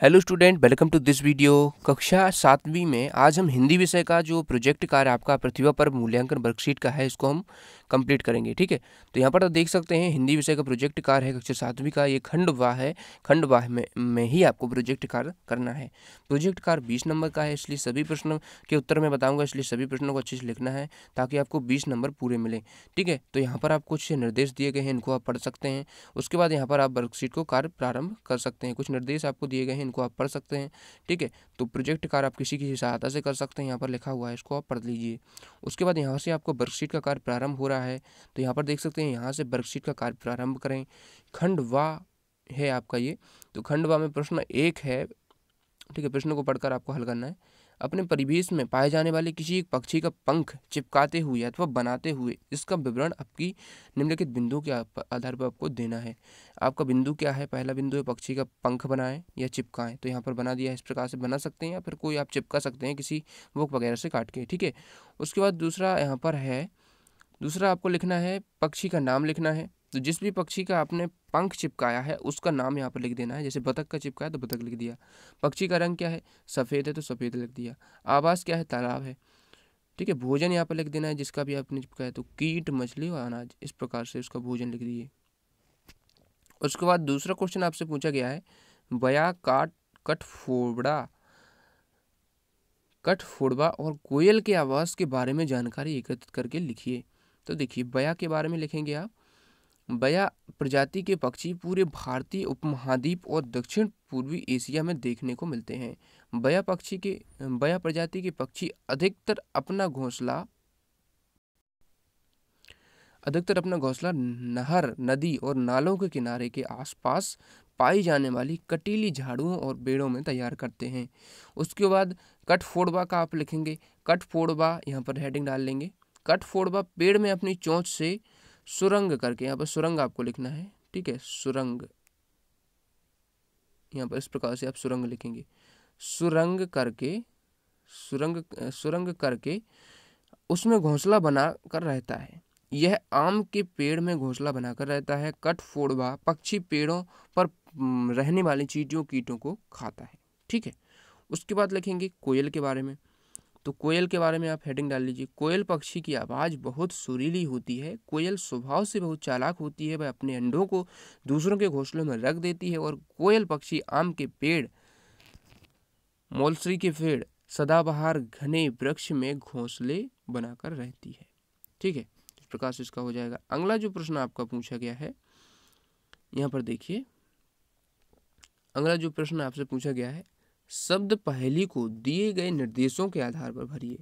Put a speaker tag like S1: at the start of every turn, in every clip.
S1: hello student welcome to this video कक्षा सातवीं में आज हम हिंदी विषय का जो प्रोजेक्ट कार्य आपका प्रतिभा पर मूल्यांकन वर्कशीट का है इसको हम कंप्लीट करेंगे ठीक है तो यहाँ पर आप देख सकते हैं हिंदी विषय का प्रोजेक्ट कार्य है कक्षा सातवीं का ये खंड वाह है खंड वाह में में ही आपको प्रोजेक्ट कार्य करना है प्रोजेक्ट कार्य बीस नंबर का है इसलिए सभी प्रश्नों के उत्तर में बताऊँगा इसलिए सभी प्रश्नों को अच्छे से लिखना है ताकि आपको बीस नंबर पूरे मिले ठीक है तो यहाँ पर आप कुछ निर्देश दिए गए हैं इनको आप पढ़ सकते हैं उसके बाद यहाँ पर आप वर्कशीट को कार्य प्रारंभ कर सकते हैं कुछ निर्देश आपको दिए गए हैं हैं इनको आप पढ़ सकते हैं ठीक है तो प्रोजेक्ट कार्य आप किसी की सहायता से कर सकते हैं यहाँ पर लिखा हुआ है इसको आप पढ़ लीजिए उसके बाद यहाँ से आपको वर्कशीट का कार्य प्रारंभ हो रहा है तो यहाँ पर देख सकते हैं यहाँ से वर्कशीट का कार्य प्रारंभ करें खंड वाह है आपका ये तो खंड वाह में प्रश्न एक है ठीक है प्रश्न को पढ़कर आपको हल करना है अपने परिवेश में पाए जाने वाले किसी एक पक्षी का पंख चिपकाते हुए अथवा बनाते हुए इसका विवरण आपकी निम्नलिखित बिंदु के आधार पर आपको देना है आपका बिंदु क्या है पहला बिंदु है पक्षी का पंख बनाएं या चिपकाएं तो यहाँ पर बना दिया है इस प्रकार से बना सकते हैं या फिर कोई आप चिपका सकते हैं किसी बुक वगैरह से काट के ठीक है उसके बाद दूसरा यहाँ पर है दूसरा आपको लिखना है पक्षी का नाम लिखना है तो जिस भी पक्षी का आपने पंख चिपकाया है उसका नाम यहाँ पर लिख देना है जैसे बतख का चिपकाया तो बतख लिख दिया पक्षी का रंग क्या है सफ़ेद है तो सफ़ेद लिख दिया आवास क्या है तालाब है ठीक है भोजन यहाँ पर लिख देना है जिसका भी आपने चिपकाया तो कीट मछली और अनाज इस प्रकार से उसका भोजन लिख दिए उसके बाद दूसरा क्वेश्चन आपसे पूछा गया है बया काट फोड़ा कट फोड़वा और कोयल के आवास के बारे में जानकारी एकत्रित करके लिखिए तो देखिए बया के बारे में लिखेंगे आप बया प्रजाति के पक्षी पूरे भारतीय उपमहाद्वीप और दक्षिण पूर्वी एशिया में देखने को मिलते हैं बया पक्षी के बया प्रजाति के पक्षी अधिकतर अपना घोंसला अधिकतर अपना घोंसला नहर नदी और नालों के किनारे के आसपास पाई जाने वाली कटीली झाड़ुओं और बेड़ों में तैयार करते हैं उसके बाद कट फोड़वा का आप लिखेंगे कट फोड़वा यहाँ पर हेडिंग डाल लेंगे कट फोड़वा पेड़ में अपनी चोंच से सुरंग करके यहाँ पर सुरंग आपको लिखना है ठीक है सुरंग यहाँ पर इस प्रकार से आप सुरंग लिखेंगे सुरंग करके सुरंग सुरंग करके उसमें घोंसला बना कर रहता है यह आम के पेड़ में घोंसला बनाकर रहता है कट फोड़वा पक्षी पेड़ों पर रहने वाली चीटियों कीटों को खाता है ठीक है उसके बाद लिखेंगे कोयल के बारे में तो कोयल के बारे में आप हेडिंग डाल लीजिए कोयल पक्षी की आवाज़ बहुत सुरीली होती है कोयल स्वभाव से बहुत चालाक होती है वह अपने अंडों को दूसरों के घोंसलों में रख देती है और कोयल पक्षी आम के पेड़ मोलसरी के पेड़ सदाबहार घने वृक्ष में घोंसले बनाकर रहती है ठीक है इस प्रकार से इसका हो जाएगा अगला जो प्रश्न आपका पूछा गया है यहाँ पर देखिए अगला जो प्रश्न आपसे पूछा गया है शब्द पहली को दिए गए निर्देशों के आधार पर भरिए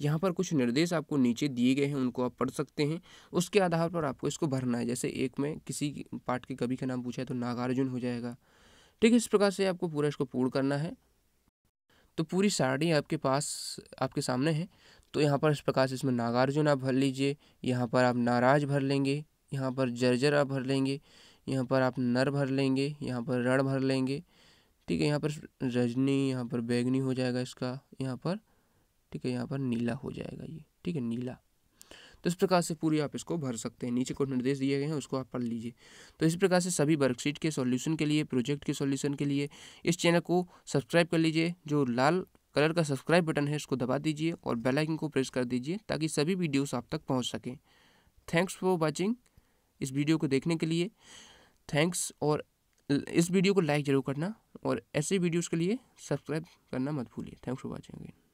S1: यहाँ पर कुछ निर्देश आपको नीचे दिए गए हैं उनको आप पढ़ सकते हैं उसके आधार पर आपको इसको भरना है जैसे एक में किसी पार्ट के कवि का नाम पूछा है तो नागार्जुन हो जाएगा ठीक है इस प्रकार से आपको पूरा इसको पूर्ण करना है तो पूरी साड़ी आपके पास आपके सामने है तो यहाँ पर इस प्रकार से इसमें नागार्जुन आप भर लीजिए यहाँ पर आप नाराज भर लेंगे यहाँ पर जर्जर आप भर लेंगे यहाँ पर आप नर भर लेंगे यहाँ पर रण भर लेंगे ठीक है यहाँ पर रजनी यहाँ पर बैगनी हो जाएगा इसका यहाँ पर ठीक है यहाँ पर नीला हो जाएगा ये ठीक है नीला तो इस प्रकार से पूरी आप इसको भर सकते हैं नीचे कुछ निर्देश दिए गए हैं उसको आप पढ़ लीजिए तो इस प्रकार से सभी वर्कशीट के सॉल्यूशन के लिए प्रोजेक्ट के सॉल्यूशन के लिए इस चैनल को सब्सक्राइब कर लीजिए जो लाल कलर का सब्सक्राइब बटन है इसको दबा दीजिए और बेल आइकन को प्रेस कर दीजिए ताकि सभी वीडियोस आप तक पहुँच सकें थैंक्स फॉर वॉचिंग इस वीडियो को देखने के लिए थैंक्स और इस वीडियो को लाइक ज़रूर करना और ऐसे वीडियोज़ के लिए सब्सक्राइब करना मत भूलिए थैंक्स फॉर वॉचिंग अगेन